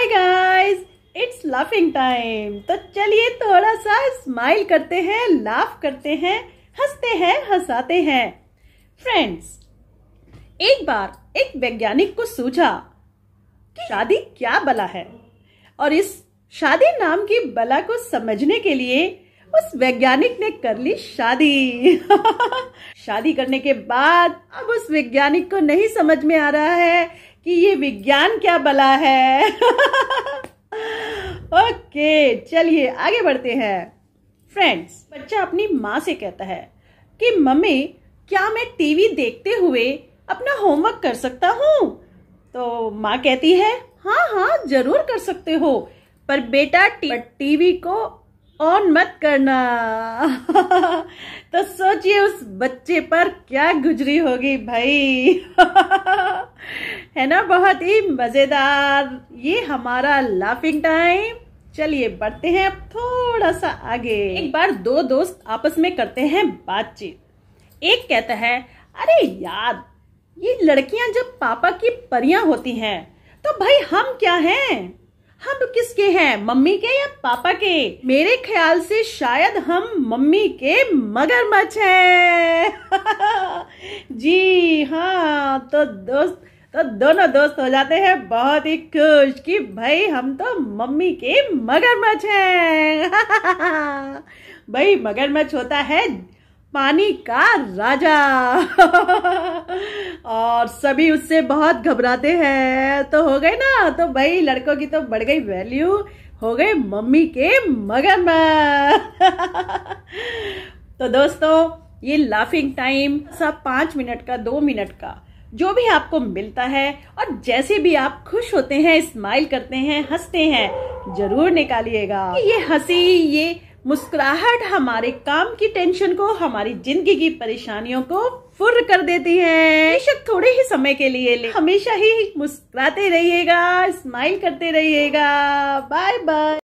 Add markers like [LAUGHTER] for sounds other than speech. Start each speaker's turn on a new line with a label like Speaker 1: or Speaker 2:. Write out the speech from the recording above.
Speaker 1: hi guys it's laughing time तो चलिए थोड़ा सा स्माइल करते हैं लाफ करते हैं हंसते हैं हंसाते हैं फ्रेंड्स एक बार एक वैज्ञानिक को सूझा कि शादी क्या बला है और इस शादी नाम की बला को समझने के लिए उस वैज्ञानिक ने कर ली शादी [LAUGHS] शादी करने के बाद अब उस वैज्ञानिक को नहीं समझ में आ रहा है कि ये विज्ञान क्या बला है [LAUGHS] ओके चलिए आगे बढ़ते हैं फ्रेंड्स बच्चा अपनी माँ से कहता है कि मम्मी क्या मैं टीवी देखते हुए अपना होमवर्क कर सकता हूँ तो माँ कहती है हाँ हाँ जरूर कर सकते हो पर बेटा टीवी को ऑन मत करना [LAUGHS] तो सोचिए उस बच्चे पर क्या गुजरी होगी भाई [LAUGHS] है ना बहुत ही मज़ेदार ये हमारा लाफिंग टाइम चलिए बढ़ते हैं अब थोड़ा सा आगे एक बार दो दोस्त आपस में करते हैं बातचीत एक कहता है अरे यार ये लड़कियां जब पापा की परियां होती हैं तो भाई हम क्या हैं हम किसके हैं मम्मी के या पापा के मेरे ख्याल से शायद हम मम्मी के मगरमच्छ हैं [LAUGHS] जी हाँ तो दोस्त तो दोनों दोस्त हो जाते हैं बहुत ही खुश कि भाई हम तो मम्मी के मगरमच्छ हैं [LAUGHS] भाई मगरमच्छ होता है पानी का राजा [LAUGHS] और सभी उससे बहुत घबराते हैं तो हो गए ना तो भाई लड़कों की तो बढ़ गई वैल्यू हो गए मम्मी के मगरमच्छ [LAUGHS] तो दोस्तों ये लाफिंग टाइम सब पांच मिनट का दो मिनट का जो भी आपको मिलता है और जैसे भी आप खुश होते हैं स्माइल करते हैं हंसते हैं जरूर निकालिएगा ये हंसी ये मुस्कुराहट हमारे काम की टेंशन को हमारी जिंदगी की परेशानियों को फुर कर देती है बेशक थोड़े ही समय के लिए ले हमेशा ही मुस्कुराते रहिएगा स्माइल करते रहिएगा बाय बाय